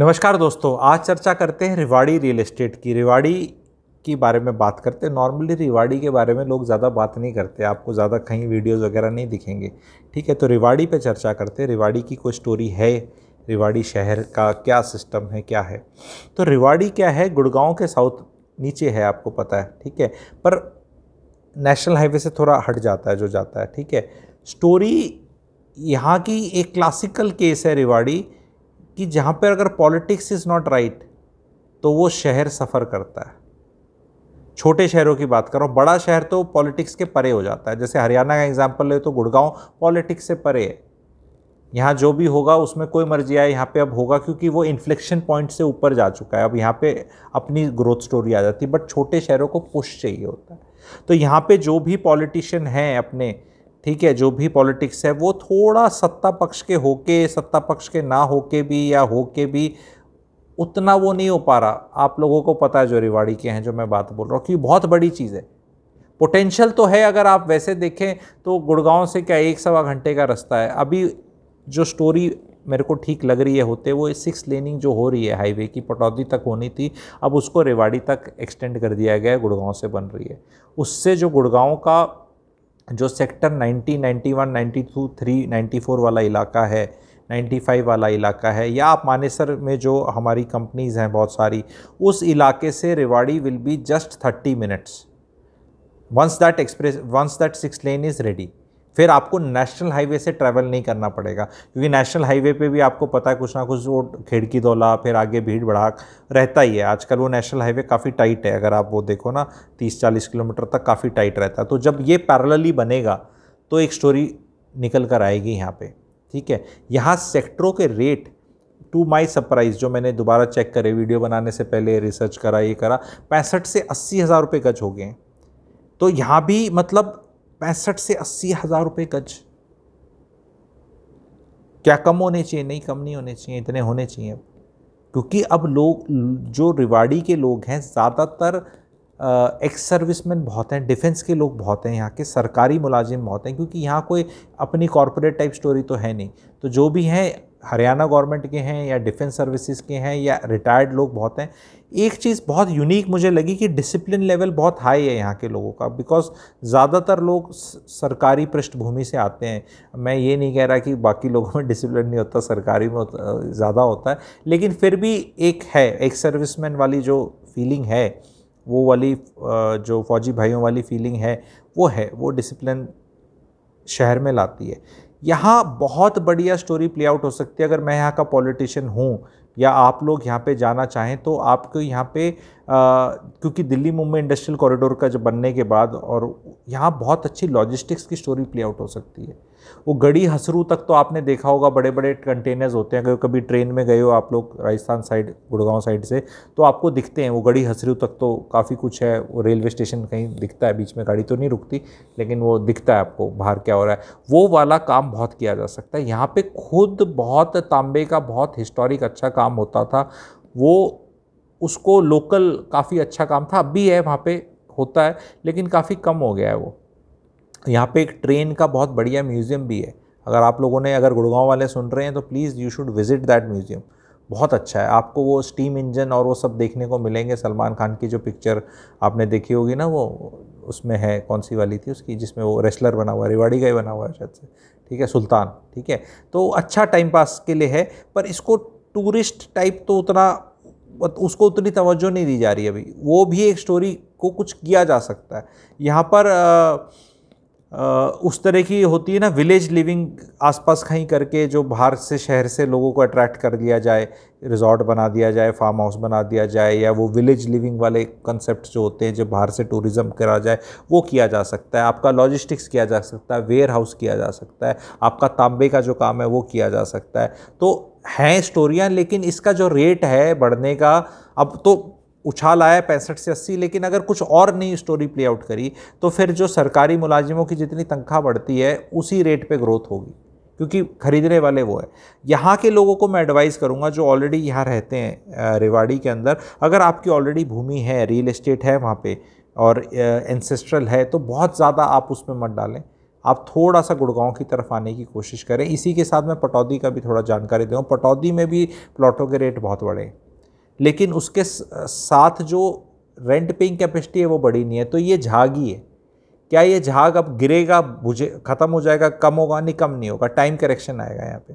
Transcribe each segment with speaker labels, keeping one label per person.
Speaker 1: नमस्कार दोस्तों आज चर्चा करते हैं रिवाड़ी रियल एस्टेट की रिवाड़ी के बारे में बात करते हैं नॉर्मली रिवाड़ी के बारे में लोग ज़्यादा बात नहीं करते आपको ज़्यादा कहीं वीडियोस वगैरह नहीं दिखेंगे ठीक है तो रिवाड़ी पे चर्चा करते हैं रिवाड़ी की कोई स्टोरी है रिवाड़ी शहर का क्या सिस्टम है क्या है तो रिवाड़ी क्या है गुड़गांव के साउथ नीचे है आपको पता है ठीक है पर नेशनल हाईवे से थोड़ा हट जाता है जो जाता है ठीक है स्टोरी यहाँ की एक क्लासिकल केस है रिवाड़ी कि जहाँ पर अगर पॉलिटिक्स इज़ नॉट राइट तो वो शहर सफ़र करता है छोटे शहरों की बात करो बड़ा शहर तो पॉलिटिक्स के परे हो जाता है जैसे हरियाणा का एग्जाम्पल ले तो गुड़गांव पॉलिटिक्स से परे है यहाँ जो भी होगा उसमें कोई मर्जी आए यहाँ पे अब होगा क्योंकि वो इन्फ्लेक्शन पॉइंट से ऊपर जा चुका है अब यहाँ पे अपनी ग्रोथ स्टोरी आ जाती है बट छोटे शहरों को पुश चाहिए होता है तो यहाँ पे जो भी पॉलिटिशियन हैं अपने ठीक है जो भी पॉलिटिक्स है वो थोड़ा सत्ता पक्ष के होके सत्ता पक्ष के ना होके भी या होके भी उतना वो नहीं हो पा रहा आप लोगों को पता है जो रिवाड़ी के हैं जो मैं बात बोल रहा हूँ क्योंकि बहुत बड़ी चीज़ है पोटेंशियल तो है अगर आप वैसे देखें तो गुड़गांव से क्या एक सवा घंटे का रास्ता है अभी जो स्टोरी मेरे को ठीक लग रही है होते वो सिक्स लेनिंग जो हो रही है हाईवे की पटौदी तक होनी थी अब उसको रेवाड़ी तक एक्सटेंड कर दिया गया है गुड़गांव से बन रही है उससे जो गुड़गांव का जो सेक्टर 90, 91, 92, 3, 94 वाला इलाका है 95 वाला इलाका है या आप मानेसर में जो हमारी कंपनीज़ हैं बहुत सारी उस इलाके से Rewari will be just 30 minutes once that express once that six lane is ready फिर आपको नेशनल हाईवे से ट्रैवल नहीं करना पड़ेगा क्योंकि नेशनल हाईवे पे भी आपको पता है कुछ ना कुछ वो खिड़की दौला फिर आगे भीड़ भड़ाक रहता ही है आजकल वो नेशनल हाईवे काफ़ी टाइट है अगर आप वो देखो ना 30-40 किलोमीटर तक काफ़ी टाइट रहता है तो जब ये पैरलली बनेगा तो एक स्टोरी निकल कर आएगी यहाँ पर ठीक है यहाँ सेक्टरों के रेट टू माई सरप्राइज जो मैंने दोबारा चेक करे वीडियो बनाने से पहले रिसर्च करा ये करा पैंसठ से अस्सी हज़ार रुपये गज हो गए तो यहाँ भी मतलब पैंसठ से अस्सी हज़ार रुपये गज क्या कम होने चाहिए नहीं कम नहीं होने चाहिए इतने होने चाहिए क्योंकि अब लोग जो रिवाड़ी के लोग हैं ज़्यादातर एक्स सर्विसमैन बहुत हैं डिफेंस के लोग बहुत हैं यहाँ के सरकारी मुलाजिम बहुत हैं क्योंकि यहाँ कोई अपनी कॉरपोरेट टाइप स्टोरी तो है नहीं तो जो भी हैं हरियाणा गवर्नमेंट के हैं या डिफेंस सर्विसेज के हैं या रिटायर्ड लोग बहुत हैं एक चीज़ बहुत यूनिक मुझे लगी कि डिसिप्लिन लेवल बहुत हाई है यहाँ के लोगों का बिकॉज ज़्यादातर लोग सरकारी पृष्ठभूमि से आते हैं मैं ये नहीं कह रहा कि बाकी लोगों में डिसिप्लिन नहीं होता सरकारी में ज़्यादा होता है लेकिन फिर भी एक है एक सर्विसमैन वाली जो फीलिंग है वो वाली जो फौजी भाइयों वाली फीलिंग है वो है वो डिसिप्लिन शहर में लाती है यहाँ बहुत बढ़िया स्टोरी प्ले आउट हो सकती है अगर मैं यहाँ का पॉलिटिशियन हूँ या आप लोग यहाँ पे जाना चाहें तो आपको यहाँ पे आ, क्योंकि दिल्ली मुंबई इंडस्ट्रियल कॉरिडोर का जब बनने के बाद और यहाँ बहुत अच्छी लॉजिस्टिक्स की स्टोरी प्ले आउट हो सकती है वो गड़ी हसरू तक तो आपने देखा होगा बड़े बड़े कंटेनर्स होते हैं अगर कभी ट्रेन में गए हो आप लोग राजस्थान साइड गुड़गांव साइड से तो आपको दिखते हैं वो गड़ी हसरू तक तो काफ़ी कुछ है वो रेलवे स्टेशन कहीं दिखता है बीच में गाड़ी तो नहीं रुकती लेकिन वो दिखता है आपको बाहर क्या हो रहा है वो वाला काम बहुत किया जा सकता है यहाँ पर खुद बहुत तांबे का बहुत हिस्टोरिक अच्छा काम होता था वो उसको लोकल काफ़ी अच्छा काम था अब भी है वहाँ पे होता है लेकिन काफ़ी कम हो गया है वो यहाँ पे एक ट्रेन का बहुत बढ़िया म्यूज़ियम भी है अगर आप लोगों ने अगर गुड़गांव वाले सुन रहे हैं तो please you should visit that museum बहुत अच्छा है आपको वो स्टीम इंजन और वो सब देखने को मिलेंगे सलमान खान की जो पिक्चर आपने देखी होगी ना वो उसमें है कौन सी वाली थी उसकी जिसमें वो रेसलर बना हुआ है रेवाड़ी का ही बना हुआ है शायद से ठीक है सुल्तान ठीक है तो अच्छा टाइम पास के लिए है पर इसको टूरिस्ट टाइप तो उतना उसको उतनी तवज्जो नहीं दी जा रही अभी वो भी एक स्टोरी को कुछ किया जा सकता है यहाँ पर आ, उस तरह की होती है ना विलेज लिविंग आसपास कहीं करके जो बाहर से शहर से लोगों को अट्रैक्ट कर लिया जाए रिजॉर्ट बना दिया जाए फार्म हाउस बना दिया जाए या वो विलेज लिविंग वाले कंसेप्ट जो होते हैं जो बाहर से टूरिज़्म करा जाए वो किया जा सकता है आपका लॉजिस्टिक्स किया जा सकता है वेयर हाउस किया जा सकता है आपका तांबे का जो काम है वो किया जा सकता है तो हैं स्टोरियाँ लेकिन इसका जो रेट है बढ़ने का अब तो उछाल आया पैंसठ से अस्सी लेकिन अगर कुछ और नई स्टोरी प्ले आउट करी तो फिर जो सरकारी मुलाजिमों की जितनी तनख्वाह बढ़ती है उसी रेट पे ग्रोथ होगी क्योंकि ख़रीदने वाले वो है यहाँ के लोगों को मैं एडवाइस करूँगा जो ऑलरेडी यहाँ रहते हैं रेवाड़ी के अंदर अगर आपकी ऑलरेडी भूमि है रियल इस्टेट है वहाँ पर और एंसेस्ट्रल है तो बहुत ज़्यादा आप उसमें मत डालें आप थोड़ा सा गुड़गांव की तरफ आने की कोशिश करें इसी के साथ मैं पटौदी का भी थोड़ा जानकारी दूँ पटौदी में भी प्लॉटों के रेट बहुत बढ़े लेकिन उसके साथ जो रेंट पेइंग कैपेसिटी है वो बढ़ी नहीं है तो ये झाग ही है क्या ये झाग अब गिरेगा बुझे ख़त्म हो जाएगा कम होगा नहीं कम नहीं होगा टाइम करेक्शन आएगा यहाँ पे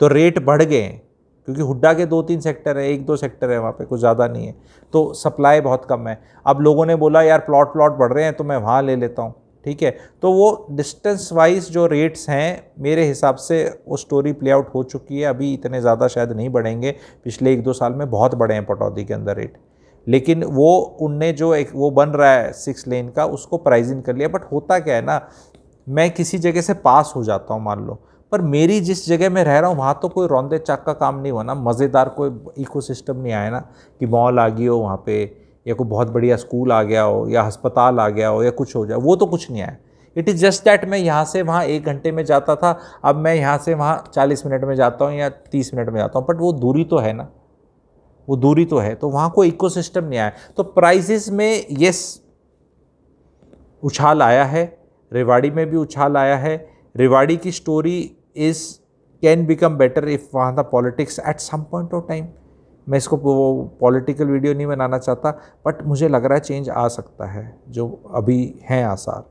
Speaker 1: तो रेट बढ़ गए हैं क्योंकि हुड्डा के दो तीन सेक्टर है एक दो सेक्टर है वहाँ पे कुछ ज़्यादा नहीं है तो सप्लाई बहुत कम है अब लोगों ने बोला यार प्लॉट प्लॉट बढ़ रहे हैं तो मैं वहाँ ले लेता हूँ ठीक है तो वो डिस्टेंस वाइज जो रेट्स हैं मेरे हिसाब से वो स्टोरी प्ले आउट हो चुकी है अभी इतने ज़्यादा शायद नहीं बढ़ेंगे पिछले एक दो साल में बहुत बढ़े हैं पटौदी के अंदर रेट लेकिन वो उनने जो एक वो बन रहा है सिक्स लेन का उसको प्राइज इन कर लिया बट होता क्या है ना मैं किसी जगह से पास हो जाता हूँ मान लो पर मेरी जिस जगह में रह रहा हूँ वहाँ तो कोई रौंदे चाक का काम नहीं हुआ ना मज़ेदार कोई इकोसिस्टम नहीं आया ना कि मॉल आ गई हो वहाँ पर या कोई बहुत बढ़िया स्कूल आ गया हो या अस्पताल आ गया हो या कुछ हो जाए वो तो कुछ नहीं आया इट इज़ जस्ट दैट मैं यहाँ से वहाँ एक घंटे में जाता था अब मैं यहाँ से वहाँ चालीस मिनट में जाता हूँ या तीस मिनट में जाता हूँ बट वो दूरी तो है ना वो दूरी तो है तो वहाँ कोई सिस्टम नहीं आया तो प्राइजेस में येस उछाल आया है रेवाड़ी में भी उछाल आया है रेवाड़ी की story is can become better if वहाँ the politics at some point of time मैं इसको वो पॉलिटिकल वीडियो नहीं बनाना चाहता बट मुझे लग रहा है चेंज आ सकता है जो अभी हैं आसार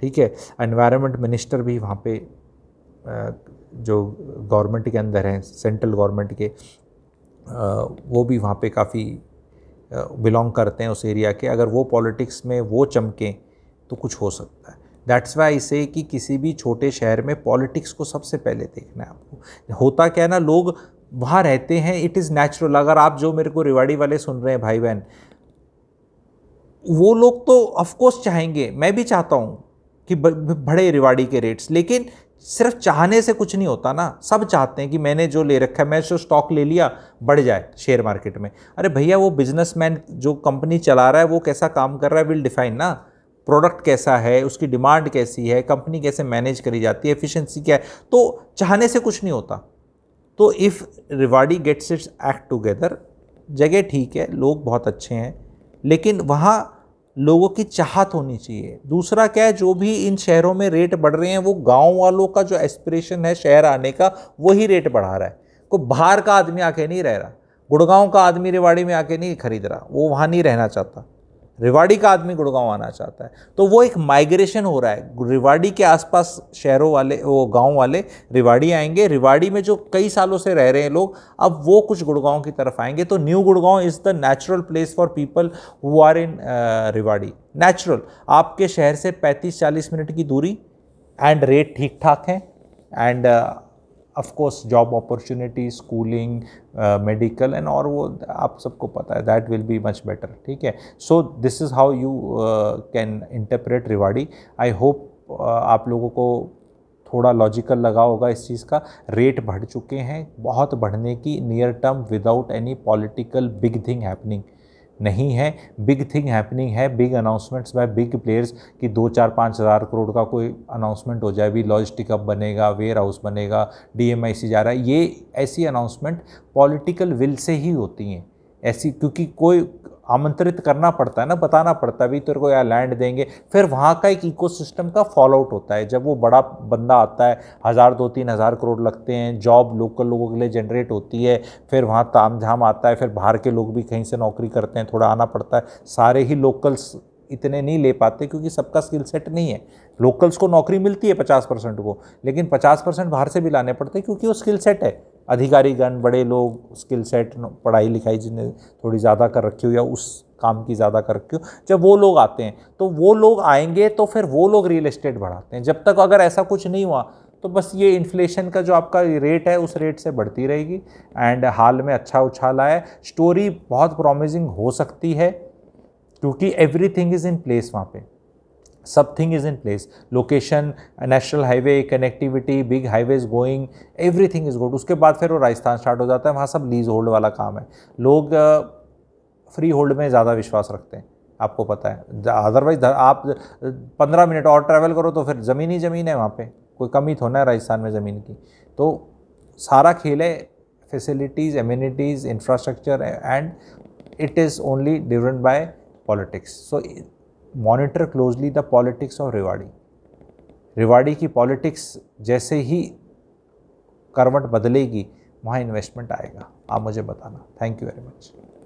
Speaker 1: ठीक है एनवायरनमेंट मिनिस्टर भी वहाँ पे जो गवर्नमेंट के अंदर हैं सेंट्रल गवर्नमेंट के वो भी वहाँ पे काफ़ी बिलोंग करते हैं उस एरिया के अगर वो पॉलिटिक्स में वो चमकें तो कुछ हो सकता है दैट्स वाई इसे कि किसी भी छोटे शहर में पॉलिटिक्स को सबसे पहले देखना है आपको होता क्या है ना लोग वहाँ रहते हैं इट इज़ नेचुरल अगर आप जो मेरे को रिवाड़ी वाले सुन रहे हैं भाई बहन वो लोग तो ऑफकोर्स चाहेंगे मैं भी चाहता हूँ कि बड़े रिवाड़ी के रेट्स लेकिन सिर्फ चाहने से कुछ नहीं होता ना सब चाहते हैं कि मैंने जो ले रखा है मैं जो स्टॉक ले लिया बढ़ जाए शेयर मार्केट में अरे भैया वो बिजनेसमैन जो कंपनी चला रहा है वो कैसा काम कर रहा है विल डिफाइन ना प्रोडक्ट कैसा है उसकी डिमांड कैसी है कंपनी कैसे मैनेज करी जाती है एफिशिएंसी क्या है तो चाहने से कुछ नहीं होता तो if Rewari gets its act together जगह ठीक है लोग बहुत अच्छे हैं लेकिन वहाँ लोगों की चाहत होनी चाहिए दूसरा क्या है जो भी इन शहरों में रेट बढ़ रहे हैं वो गांव वालों का जो एस्पिरेशन है शहर आने का वही रेट बढ़ा रहा है कोई बाहर का आदमी आके नहीं रह रहा गुड़गांव का आदमी रेवाड़ी में आके नहीं खरीद रहा वो वहाँ नहीं रहना चाहता रिवाड़ी का आदमी गुड़गांव आना चाहता है तो वो एक माइग्रेशन हो रहा है रिवाड़ी के आसपास शहरों वाले वो गांव वाले रिवाड़ी आएंगे रिवाड़ी में जो कई सालों से रह रहे हैं लोग अब वो कुछ गुड़गांव की तरफ आएंगे तो new Gurgaon is the natural place for people who are in Rewari natural आपके शहर से पैंतीस चालीस मिनट की दूरी एंड रेट ठीक ठाक हैं and of course job opportunity schooling medical and और वो आप सबको पता है that will be much better ठीक है so this is how you can interpret Rewari I hope आप लोगों को थोड़ा लॉजिकल लगा होगा इस चीज़ का रेट बढ़ चुके हैं बहुत बढ़ने की near term without any political big thing happening नहीं है बिग थिंग हैपनिंग है big announcements by big players कि दो चार पाँच हज़ार करोड़ का कोई अनाउंसमेंट हो जाए भी लॉजिस्टिक अब बनेगा वेयर हाउस बनेगा डीएमआईसी जा रहा है ये ऐसी अनाउंसमेंट पॉलिटिकल विल से ही होती हैं ऐसी क्योंकि कोई आमंत्रित करना पड़ता है ना बताना पड़ता है भी तेरे को यार लैंड देंगे फिर वहाँ का एक इकोसिस्टम का फॉलोआउट होता है जब वो बड़ा बंदा आता है हज़ार दो तीन हज़ार करोड़ लगते हैं जॉब लोकल लोगों के लिए जनरेट होती है फिर वहाँ ताम झाम आता है फिर बाहर के लोग भी कहीं से नौकरी करते हैं थोड़ा आना पड़ता है सारे ही लोकल्स इतने नहीं ले पाते क्योंकि सबका स्किल सेट नहीं है लोकल्स को नौकरी मिलती है पचास परसेंट को लेकिन पचास परसेंट बाहर से भी लाने पड़ते हैं क्योंकि वो स्किल सेट है अधिकारीगण बड़े लोग स्किल सेट पढ़ाई लिखाई जिन्हें थोड़ी ज़्यादा कर रखी हो या उस काम की ज़्यादा कर रखी हो जब वो लोग आते हैं तो वो लोग आएंगे तो फिर वो लोग रियल इस्टेट बढ़ाते हैं जब तक अगर ऐसा कुछ नहीं हुआ तो बस ये इन्फ्लेशन का जो आपका रेट है उस रेट से बढ़ती रहेगी एंड हाल में अच्छा उछाल आया स्टोरी बहुत प्रॉमिसिंग हो सकती है क्योंकि एवरीथिंग इज़ इन प्लेस वहाँ पे सब thing is in place location national highway connectivity big highways going every thing is good उसके बाद फिर वो राजस्थान स्टार्ट हो जाता है वहाँ सब लीज होल्ड वाला काम है लोग फ्री होल्ड में ज़्यादा विश्वास रखते हैं आपको पता है अदरवाइज आप पंद्रह मिनट और ट्रैवल करो तो फिर ज़मीन ही ज़मीन है वहाँ पे कोई कमी थोड़ा है राजस्थान में ज़मीन की तो सारा खेल है facilities amenities infrastructure and it is only depend by politics so monitor closely the politics of Rewari Rewari की पॉलिटिक्स जैसे ही करवट बदलेगी वहाँ इन्वेस्टमेंट आएगा आप मुझे बताना थैंक यू वेरी मच